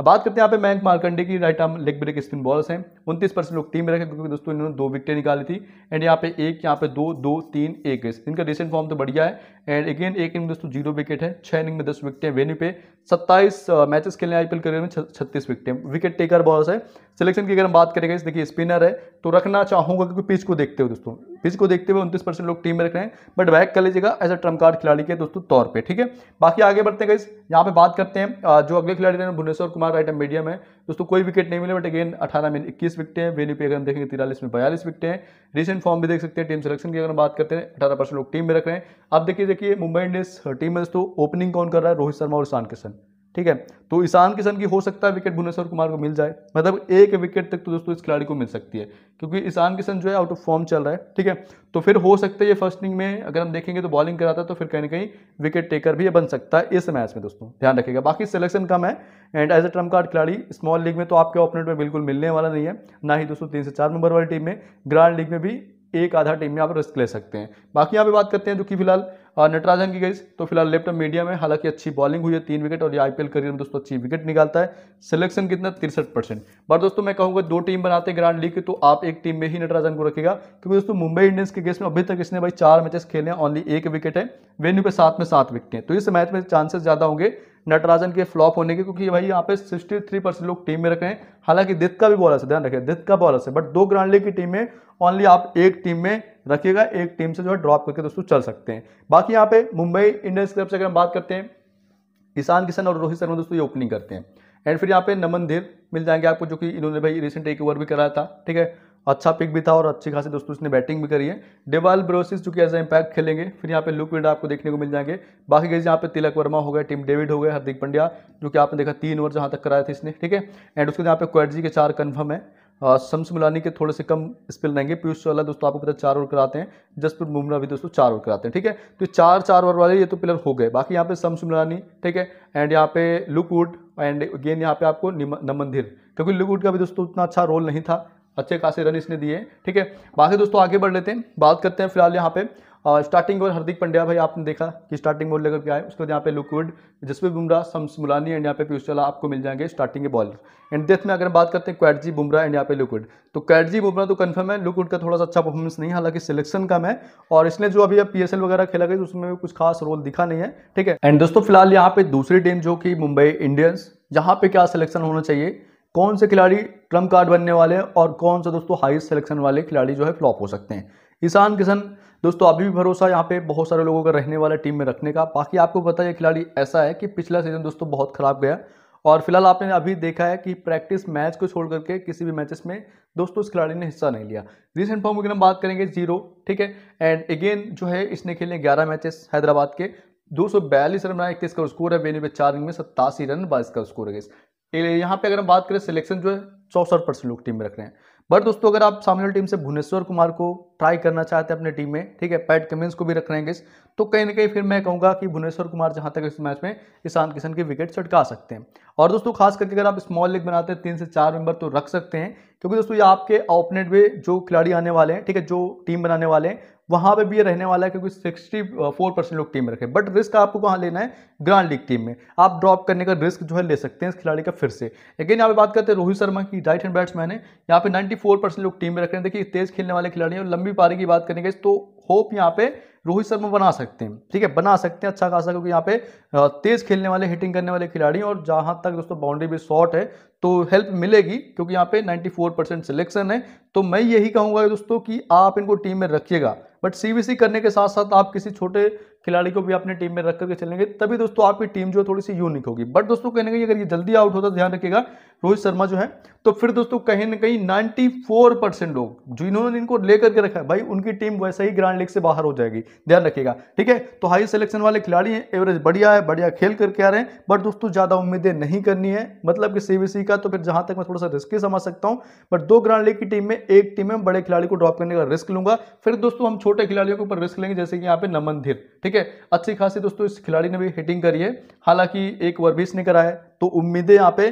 अब बात करते हैं यहाँ पे मैंक मार्कंडे की right arm leg break spin balls हैं उनतीस परसेंट लोग टीम में रखे क्योंकि दोस्तों इन्होंने दो विकटें निकाली थी एंड यहाँ पे एक यहाँ पे दो दो तीन एक इनका रिसेंट फॉर्म तो बढ़िया है एंड अगेन एक इनिंग दोस्तों जीरो विकेट है छः इनिंग में दस विकटें वेन्यू पे सत्ताईस मैचेस खेले आईपीएल करियर में छत्तीस विकटें विकेट टेकर बॉलर्स है सिलेक्शन की अगर हम बात करेंगे इस देखिए स्पिनर है तो रखना चाहूंगा क्योंकि पिच को देखते हुए दोस्तों पिच को देखते हुए उनतीस परसेंट लोग टीम में रख रहे हैं बट वैक कर लीजिएगा एज अ ट्रम्प कार्ड खिलाड़ी के दोस्तों तौर पर ठीक है बाकी आगे बढ़ते हैं इस यहाँ पे बात करते हैं जो अगले खिलाड़ी रहे Bhuvneshwar Kumar right arm medium है दोस्तों कोई विकेट नहीं मिले बट अगेन अठारह में इक्कीस विकटें हैं वेन्यू पे अगर हम देखेंगे तिरालीस में बयालीस विकटें हैं रिसेंट फॉर्म भी देख सकते हैं टीम सिलेक्शन की अगर हम बात करते हैं अठारह परसेंट लोग टीम में रख रहे हैं अब देखिए देखिए मुंबई इंडियंस टीम में दोस्तों ओपनिंग कौन कर रहा है रोहित शर्मा और ईशान किशन ठीक है तो ईशान किशन की हो सकता है विकेट भुवनेश्वर कुमार को मिल जाए मतलब एक विकेट तक तो दोस्तों इस खिलाड़ी को मिल सकती है क्योंकि ईशान किशन जो है आउट ऑफ फॉर्म चल रहा है ठीक है तो फिर हो सकता है ये फर्स्ट इनिंग में अगर हम देखेंगे तो बॉलिंग कराता है तो फिर कहीं ना कहीं विकेट टेकर भी बन सकता है इस मैच में दोस्तों ध्यान रखेगा बाकी सिलेक्शन कम है and as a trump card खिलाड़ी स्मॉल लीग में तो आपके ओपोनेंट में बिल्कुल मिलने वाला नहीं है ना ही दोस्तों तीन से चार नंबर वाली टीम में ग्रांड लीग में भी एक आधा टीम में आप रिस्क ले सकते हैं बाकी यहाँ पे बात करते हैं जो कि फिलहाल और नटराजन की गई तो फिलहाल लेफ्ट मीडियम है हालांकि अच्छी बॉलिंग हुई है तीन विकेट और ये आईपीएल करियर में दोस्तों अच्छी विकेट निकालता है सिलेक्शन कितना तिरसठ परसेंट बट दोस्तों मैं कहूँगा दो टीम बनाते हैं ग्रांड लीग की तो आप एक टीम में ही नटराजन को रखेगा क्योंकि दोस्तों मुंबई इंडियंस के केस में अभी तक इसने भाई चार मैचेस खेले हैं ओनली एक विकेट है वेन्यू पे सात में सात विकेट हैं तो इस मैच में चांसेस ज़्यादा होंगे नटराजन के फ्लॉप होने के क्योंकि भाई यहाँ पे 63 परसेंट लोग टीम में रखे हैं हालांकि दित का भी बॉलर है ध्यान रखें दित का बॉलर है बट दो ग्रांडले की टीम में ओनली आप एक टीम में रखिएगा एक टीम से जो है ड्रॉप करके दोस्तों चल सकते हैं बाकी यहाँ पे मुंबई इंडियंस की तरफ से अगर हम बात करते हैं ईशान किशन और रोहित शर्मा दोस्तों ये ओपनिंग करते हैं एंड फिर यहाँ पे नमन धीर मिल जाएंगे आपको जो कि इन्होंने भाई रिसेंट एक ओवर भी कराया था ठीक है अच्छा पिक भी था और अच्छी खासी दोस्तों उसने बैटिंग भी करी है डेवाल ब्रोसिस जो कि एज ए इम्पैक्ट खेलेंगे फिर यहाँ पे लुक विंड आपको देखने को मिल जाएंगे बाकी गई यहाँ पे तिलक वर्मा हो गए टीम डेविड हो गए हार्दिक पंड्या जो कि आपने देखा तीन ओवर जहाँ तक कराए थे इसने ठीक है एंड उसके यहाँ पे क्वेटजी के चार कन्फर्म है शम्स मिलानी के थोड़े से कम स्पिल रहेंगे पीयूष चौला दोस्तों आपको पता चार ओवर कराते हैं जसप्रीत बुमरा भी दोस्तों चार ओवर कराते हैं ठीक है तो चार चार ओवर वाले ये तो प्लेयर हो गए बाकी यहाँ पे शम्स मिलानी ठीक है एंड यहाँ पे लुकवुड एंड अगेन यहाँ पे आपको नमन धीर क्योंकि लुकवुड का भी दोस्तों उतना अच्छा रोल नहीं था अच्छे खासे रन इसने दिए ठीक है बाकी दोस्तों आगे बढ़ लेते हैं बात करते हैं फिलहाल यहाँ पे आ, स्टार्टिंग ओवर हार्दिक पंड्या भाई आपने देखा कि स्टार्टिंग बॉल लेकर के आए उसके बाद यहाँ पे लुकवुड जसप्रीत बुमराह शम्स मुलानी एंड यहाँ पे पीयूष चला आपको मिल जाएंगे स्टार्टिंग के बॉलर एंड डेथ में अगर बात करते हैं क्वैटजी बुमराह एंड यहाँ पे लुकवुड तो क्वैटजी बुमराह तो कन्फर्म है लुकवुड का थोड़ा सा अच्छा परफॉर्मेंस नहीं है हालांकि सिलेक्शन कम है और इसने जो अभी पी वगैरह खेला गया उसमें कुछ खास रोल दिखा नहीं है ठीक है एंड दोस्तों फिलहाल यहाँ पे दूसरी टीम जो कि मुंबई इंडियंस यहाँ पे क्या सिलेक्शन होना चाहिए कौन से खिलाड़ी ट्रम्प कार्ड बनने वाले हैं और कौन सा दोस्तों हाईएस्ट सिलेक्शन वाले खिलाड़ी जो है फ्लॉप हो सकते हैं ईशान किशन दोस्तों अभी भी भरोसा यहाँ पे बहुत सारे लोगों का रहने वाला टीम में रखने का बाकी आपको पता है खिलाड़ी ऐसा है कि पिछला सीजन दोस्तों बहुत खराब गया और फिलहाल आपने अभी देखा है कि प्रैक्टिस मैच को छोड़ करके किसी भी मैचेस में दोस्तों इस खिलाड़ी ने हिस्सा नहीं लिया रिसेंट फॉर्म की हम बात करेंगे जीरो ठीक है एंड अगेन जो है इसने खेले ग्यारह मैचेस हैदराबाद के दो सौ बयालीस रन बनाए इक्कीस का स्कोर है वेन्यू पे चार रन में सत्तासी रन बाईस का स्कोर है यहाँ पे अगर हम बात करें सिलेक्शन जो है चौसठ परसेंट लोग टीम में रख रहे हैं बट दोस्तों अगर आप सामने वाली टीम से भुवनेश्वर कुमार को ट्राई करना चाहते हैं अपने टीम में ठीक है पैट कमिंस को भी रख रहे हैं इस तो कहीं ना कहीं फिर मैं कहूँगा कि भुवनेश्वर कुमार जहाँ तक इस मैच में ईशान किशन की विकेट छटका सकते हैं और दोस्तों खास करके अगर आप स्मॉल लीग बनाते हैं तीन से चार मेंबर तो रख सकते हैं क्योंकि दोस्तों ये आपके ओपनेट भी जो खिलाड़ी आने वाले हैं ठीक है जो टीम बनाने वाले हैं वहाँ पे भी ये रहने वाला है क्योंकि सिक्सटी फोर परसेंट लोग टीम में रखे बट रिस्क आपको कहाँ लेना है ग्रांड लीग टीम में आप ड्रॉप करने का रिस्क जो है ले सकते हैं इस खिलाड़ी का फिर से अगेन यहाँ पे बात करते हैं रोहित शर्मा की राइट हैंड बैट्समैन है यहाँ पे नाइन्टी फोर परसेंट लोग टीम में रख रहे हैं देखिए तेज खेलने वाले खिलाड़ी और लंबी पारी की बात करेंगे तो होप यहाँ पे रोहित शर्मा बना सकते हैं ठीक है बना सकते हैं अच्छा खासा क्योंकि यहाँ पे तेज खेलने वाले हिटिंग करने वाले खिलाड़ी और जहाँ तक दोस्तों बाउंड्री भी शॉर्ट है तो हेल्प मिलेगी क्योंकि यहाँ पे 94 परसेंट सिलेक्शन है तो मैं यही कहूंगा दोस्तों कि आप इनको टीम में रखिएगा बट सीवीसी करने के साथ साथ आप किसी छोटे खिलाड़ी को भी अपने टीम में रख करके चलेंगे तभी दोस्तों आपकी टीम जो है थोड़ी सी यूनिक होगी बट दोस्तों कहीं ना कहीं अगर ये जल्दी आउट होता है ध्यान रखिएगा रोहित शर्मा जो है तो फिर दोस्तों कहीं ना कहीं फोर परसेंट लोग जिन्होंने इनको लेकर के रखा है भाई उनकी टीम वैसे ही ग्रांड लीग से बाहर हो जाएगी ध्यान रखिएगा ठीक है तो हाई सिलेक्शन वाले खिलाड़ी हैं एवरेज बढ़िया है बढ़िया खेल करके आ रहे हैं बट दोस्तों ज़्यादा उम्मीदें नहीं करनी है मतलब कि सीबीसी का तो फिर जहां तक मैं थोड़ा सा रिस्की समझ सकता हूं बट दो ग्रांड लीग की टीम में एक टीम में बड़े खिलाड़ी को ड्रॉप करने का रिस्क लूंगा फिर दोस्तों हम छोटे खिलाड़ियों के ऊपर रिस्क लेंगे जैसे कि यहाँ पे नमन धीर ठीक है ठीक है अच्छी खासी दोस्तों इस खिलाड़ी ने भी हिटिंग करी है हालांकि एक ओवर भी इसने करा है तो उम्मीदें यहाँ पे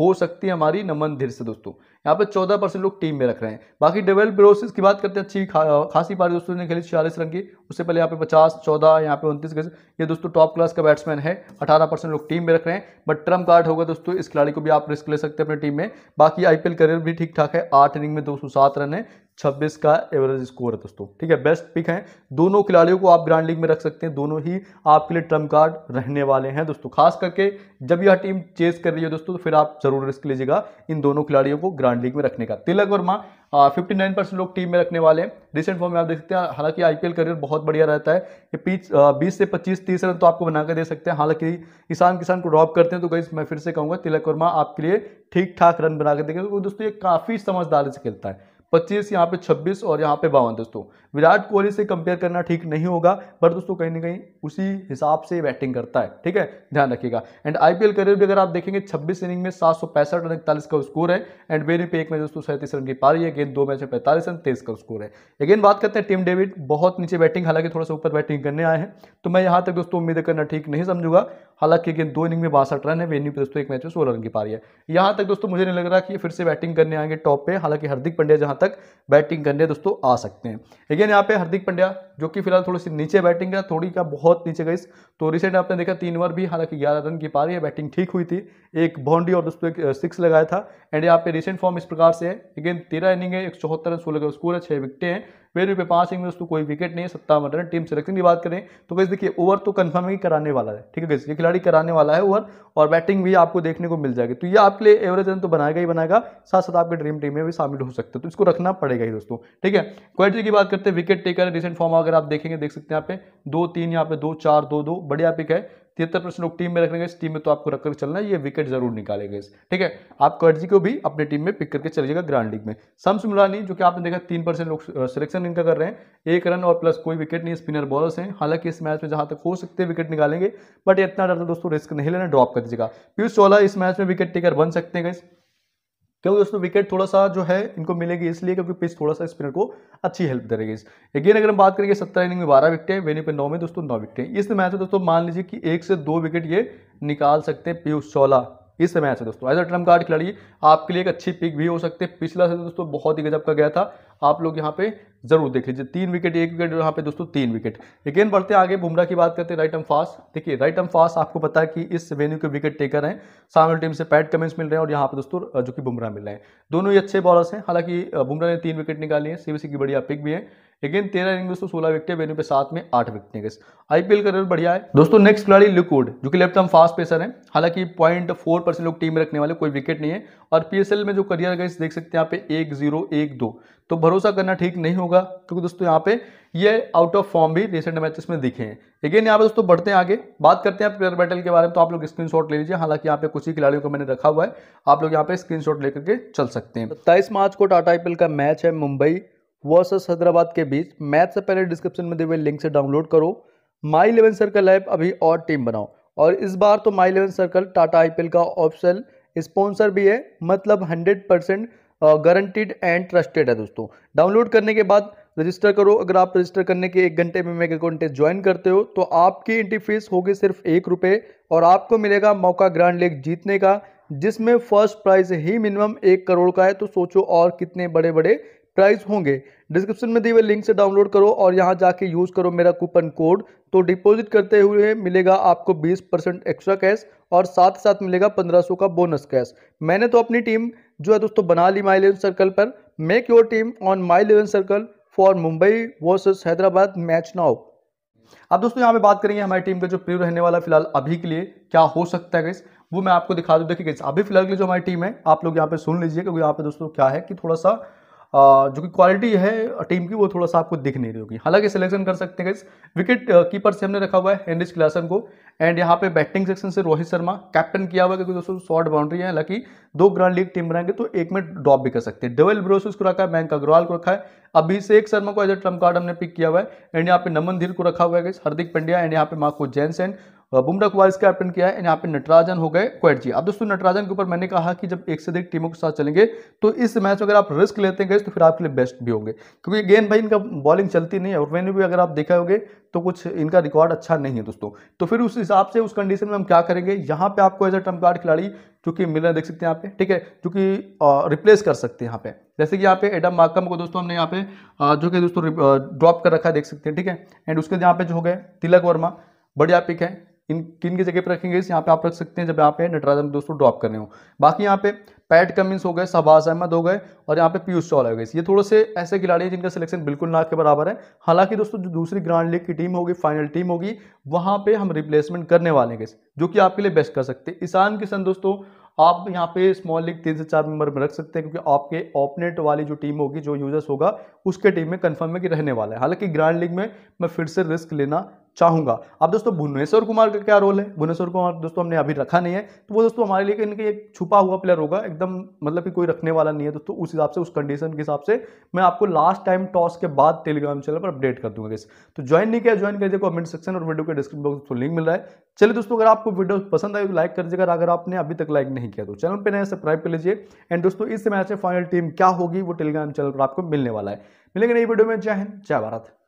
हो सकती है हमारी नमन धीर से दोस्तों यहाँ पे चौदह परसेंट लोग टीम में रख रहे हैं बाकी डेवल ब्रोसिस की बात करते हैं अच्छी खा, खासी पारी दोस्तों ने खेली छियालीस रन की उससे पहले यहाँ पे पचास चौदह यहाँ पे उनतीस गज ये दोस्तों टॉप क्लास का बैट्समैन है अठारह परसेंट लोग टीम में रख रहे हैं बट ट्रम कार्ड होगा दोस्तों इस खिलाड़ी को भी आप रिस्क ले सकते हैं अपनी टीम में बाकी आई करियर भी ठीक ठाक है आठ इनिंग में दो रन है छब्बीस का एवरेज स्कोर है दोस्तों ठीक है बेस्ट पिक है दोनों खिलाड़ियों को आप ग्रांड लीग में रख सकते हैं दोनों ही आपके लिए ट्रम कार्ड रहने वाले हैं दोस्तों खास करके जब यह टीम चेस कर रही है दोस्तों तो फिर आप जरूर रिस्क लीजिएगा इन दोनों खिलाड़ियों को ग्रांड लीग में रखने का Tilak Varma fifty nine percent लोग टीम में रखने वाले हैं रिसेंट फॉर्म में आप देख सकते हैं हालांकि आई करियर बहुत बढ़िया रहता है ये पीच बीस से पच्चीस तीस रन तो आपको बनाकर दे सकते हैं हालांकि किसान किसान को ड्रॉप करते हैं तो गई मैं फिर से कहूँगा तिलक वर्मा आपके लिए ठीक ठाक रन बना कर देंगे क्योंकि दोस्तों ये काफ़ी समझदारी से खेलता है पच्चीस यहाँ पे छब्बीस और यहाँ पे बावन दोस्तों विराट कोहली से कंपेयर करना ठीक नहीं होगा पर दोस्तों कहीं ना कहीं उसी हिसाब से बैटिंग करता है ठीक है ध्यान रखिएगा एंड आईपीएल करियर भी अगर आप देखेंगे छब्बीस इनिंग में सात सौ पैंसठ रन इकतालीस का स्कोर है एंड बेरी पे एक में दोस्तों सैंतीस रन की पारी है गेंद दो मैच में पैंतालीस रन तेईस का स्कोर है अगेन बात करते हैं टीम डेविड बहुत नीचे बैटिंग हालांकि थोड़ा सा ऊपर बैटिंग करने आए हैं तो मैं यहाँ तक दोस्तों उम्मीद करना ठीक नहीं समझूंगा हालांकि गेंद दो इनिंग में बासठ रन है वेन्यू पे दोस्तों एक मैच में सोलह रन की पारी है यहाँ तक दोस्तों मुझे नहीं लग रहा कि फिर से बैटिंग करने आएंगे टॉप पे हालांकि हार्दिक पंड्या जहाँ तक बैटिंग करने दोस्तों आ सकते हैं लेकिन यहाँ पे हार्दिक पंड्या जो कि फिलहाल थोड़ी सी नीचे बैटिंग का थोड़ी का बहुत नीचे गई तो रिसेंट आपने देखा तीन ओवर भी हालांकि ग्यारह रन की पारी है बैटिंग ठीक हुई थी एक बाउंड्री और दोस्तों एक सिक्स लगाया था एंड यहाँ पे रिसेंट फॉर्म इस प्रकार से है लेकिन तेरह इनिंग है एक चौहत्तर रन सोलह का स्कोर है छः विकटें हैं मेरे पे पांच इनिंग में दोस्तों कोई विकेट नहीं है सत्तावन रन टीम सिलेक्शन की बात करें तो कैसे देखिए ओवर तो कन्फर्म ही कराने वाला है ठीक है कैसे ये खिलाड़ी कराने वाला है ओवर और बैटिंग भी आपको देखने को मिल जाएगी तो ये आपके लिए एवरेज रन तो बनाएगा ही बनाएगा साथ साथ आपके ड्रीम टीम में भी शामिल हो सकते हैं तो इसको रखना पड़ेगा ही दोस्तों ठीक है क्वालिटी की बात करते हैं विकेट टेकर रिसेंट फॉर्म अगर आप देखेंगे देख सकते हैं यहाँ पे दो तीन यहाँ पे दो चार दो दो बढ़िया पिक है तिहत्तर परसेंट लोग टीम में रख इस टीम में तो आपको रख करके चलना है ये विकेट जरूर निकालेंगे ठीक है आप कर्जी को भी अपने टीम में पिक करके चलिएगा ग्रांड लीग में शम्स मुलानी जो कि आपने देखा तीन परसेंट लोग सिलेक्शन इनका कर रहे हैं एक रन और प्लस कोई विकेट नहीं स्पिनर बॉलर्स हैं हालांकि इस मैच में जहां तक हो सकते हैं विकेट निकालेंगे बट इतना डर तो दोस्तों रिस्क नहीं लेना ड्रॉप कर दीजिएगा पीयूष चौला इस मैच में विकेट टेकर बन सकते हैं क्योंकि दोस्तों विकेट थोड़ा सा जो है इनको मिलेगी इसलिए क्योंकि पिच थोड़ा सा स्पिनर को अच्छी हेल्प देगी अगेन अगर हम बात करेंगे सत्रह इनिंग में बारह विकेटें वेनी पे नौ में दोस्तों नौ विकेटें इस मैच में दोस्तों मान लीजिए कि एक से दो विकेट ये निकाल सकते हैं पीयूष चौला इस मैच से दोस्तों एज अ कार्ड खिलाड़ी आपके लिए एक अच्छी पिक भी हो सकते हैं पिछला से दोस्तों बहुत ही गजब का गया था आप लोग यहाँ पे जरूर देख लीजिए तीन विकेट एक विकेट यहाँ पे दोस्तों तीन विकेट लेकिन बढ़ते आगे बुमरा की बात करते हैं राइट एम फास्ट देखिए राइट एम फास्ट आपको पता है कि इस वेन्यू के विकेट टेकर हैं सामने टीम से पैट कमिंस मिल रहे हैं और यहाँ पे दोस्तों जो कि बुमराह मिल रहे हैं दोनों ही अच्छे बॉलर्स हैं हालांकि बुमरा ने तीन विकेट निकाली है सीबीसी की बढ़िया पिक भी है लेकिन तेरह इनिंग दोस्तों सोलह विकेटें वेन्यू पे सात में आठ विकेट गई आईपीएल का रिजल्ट बढ़िया है दोस्तों नेक्स्ट खिलाड़ी लुकवुड जो कि लेफ्ट आर्म फास्ट पेसर है हालांकि पॉइंट फोर परसेंट लोग टीम में रखने वाले कोई विकेट नहीं है और पीएसएल में जो करियर गई देख सकते हैं यहाँ पे एक जीरो एक दो तो भरोसा करना ठीक नहीं होगा क्योंकि दोस्तों यहाँ पे ये आउट ऑफ फॉर्म भी रिसेंट मैचेस में दिखे हैं लेकिन यहाँ पे दोस्तों बढ़ते हैं आगे बात करते हैं प्लेयर बैटल के बारे में तो आप लोग स्क्रीनशॉट ले लीजिए हालांकि यहाँ पे कुछ ही खिलाड़ियों को मैंने रखा हुआ है आप लोग यहाँ पे स्क्रीनशॉट लेकर के चल सकते हैं सत्ताईस मार्च को टाटा आईपीएल का मैच है मुंबई वर्सेस हैदराबाद के बीच मैच से पहले डिस्क्रिप्शन में दिए हुए लिंक से डाउनलोड करो माई इलेवन सर्कल ऐप अभी और टीम बनाओ और इस बार तो माई इलेवन सर्कल टाटा आई का ऑप्शन स्पॉन्सर भी है मतलब hundred percent guaranteed and trusted है दोस्तों डाउनलोड करने के बाद रजिस्टर करो अगर आप रजिस्टर करने के एक घंटे में मेगा कॉन्टेस्ट ज्वाइन करते हो तो आपकी एंट्री फीस होगी सिर्फ एक रुपये और आपको मिलेगा मौका ग्रांड लेग जीतने का जिसमें फर्स्ट प्राइज ही मिनिमम एक करोड़ का है तो सोचो और कितने बड़े बड़े प्राइस होंगे डिस्क्रिप्शन में दिए हुए लिंक से डाउनलोड करो और यहाँ जाके यूज़ करो मेरा कूपन कोड तो डिपॉजिट करते हुए मिलेगा आपको 20 परसेंट एक्स्ट्रा कैश और साथ साथ मिलेगा 1500 का बोनस कैश मैंने तो अपनी टीम जो है दोस्तों बना ली माई इलेवन सर्कल पर make your team on my eleven circle for Mumbai versus Hyderabad match now अब दोस्तों यहाँ पे बात करेंगे हमारी टीम का जो प्रियो रहने वाला फिलहाल अभी के लिए क्या हो सकता है गैस वो मैं आपको दिखा दूँ देखिए गैस अभी फिलहाल के लिए जो हमारी टीम है आप लोग यहाँ पे सुन लीजिए क्योंकि यहाँ पे दोस्तों क्या है कि थोड़ा सा जो कि क्वालिटी है टीम की वो थोड़ा सा आपको दिख नहीं रही होगी हालांकि सिलेक्शन कर सकते हैं विकेट कीपर से हमने रखा हुआ है हेनरिच क्लासन को एंड यहाँ पे बैटिंग सेक्शन से रोहित शर्मा कैप्टन किया हुआ है क्योंकि दोस्तों शॉर्ट बाउंड्री है हालांकि दो ग्रांड लीग टीम बनाएंगे तो एक में ड्रॉप भी कर सकते हैं डबल ब्रोस को रखा है मैंक अग्रवाल को रखा है अभी से एक शर्मा को एज ए ट्रम्प कार्ड हमने पिक किया हुआ है एंड यहाँ पे नमन धीर को रखा हुआ है हार्दिक पंड्या एंड यहाँ पे मार्को जैनसन बुमरा कुमार इसका कैप्टन किया है यहाँ पे नटराजन हो गए क्वेटजी अब दोस्तों नटराजन के ऊपर मैंने कहा कि जब एक से अधिक टीमों के साथ चलेंगे तो इस मैच में अगर आप रिस्क लेते गए तो फिर आपके लिए बेस्ट भी होंगे क्योंकि गेंद भाई इनका बॉलिंग चलती नहीं है और वेन्यू भी अगर आप देखा होगे तो कुछ इनका रिकॉर्ड अच्छा नहीं है दोस्तों तो फिर उस हिसाब से उस कंडीशन में हम क्या करेंगे यहाँ पे आपको एज अ ट्रम्प कार्ड खिलाड़ी जो कि मिलना देख सकते हैं यहाँ पे ठीक है जो कि रिप्लेस कर सकते हैं यहाँ पे जैसे कि यहाँ पे एडम माकम को दोस्तों हमने यहाँ पे जो कि दोस्तों ड्रॉप कर रखा है देख सकते हैं ठीक है एंड उसके यहाँ पे जो हो गए तिलक वर्मा बढ़िया पिक है इन किन की जगह पर रखेंगे यहाँ पे आप रख सकते हैं जब यहाँ पे नटराजन दोस्तों ड्रॉप करने हो बाकी यहाँ पे पैट कमिंस हो गए शहबाज अहमद हो गए और यहाँ पे पीयूष चौल हो गए ये थोड़े से ऐसे खिलाड़ी हैं जिनका सिलेक्शन बिल्कुल ना के बराबर है हालांकि दोस्तों जो दूसरी ग्रांड लीग की टीम होगी फाइनल टीम होगी वहाँ पर हम रिप्लेसमेंट करने वाले हैं जो कि आपके लिए बेस्ट कर सकते हैं ईशान किशन दोस्तों आप यहाँ पे स्मॉल लीग तीन से चार मेंबर में रख सकते हैं क्योंकि आपके ओपनेट वाली जो टीम होगी जो यूजर्स होगा उसके टीम में कंफर्म है कि रहने वाला है हालांकि ग्रांड लीग में मैं फिर से रिस्क लेना चाहूंगा अब दोस्तों भुवनेश्वर कुमार का क्या रोल है भुवनेश्वर कुमार दोस्तों हमने अभी रखा नहीं है तो वो दोस्तों हमारे लिए इनके एक छुपा हुआ प्लेयर होगा एकदम मतलब कि कोई रखने वाला नहीं है दोस्तों उस हिसाब से उस कंडीशन के हिसाब से मैं आपको लास्ट टाइम टॉस के बाद टेलीग्राम चैनल पर अपडेट कर दूंगा इस तो ज्वाइन नहीं किया ज्वाइन कर दिया कमेंट सेक्शन और वीडियो के डिस्क्रिप्शन बॉक्स को लिंक मिल रहा है चलिए दोस्तों अगर आपको वीडियो पसंद आए तो लाइक कर दीजिएगा अगर आपने अभी तक लाइक नहीं किया तो चैनल पर नया सब्सक्राइब कर लीजिए एंड दोस्तों इस मैच में फाइनल टीम क्या होगी वो टेलीग्राम चैनल पर आपको मिलने वाला है मिलेंगे नई वीडियो में जय हिंद जय भारत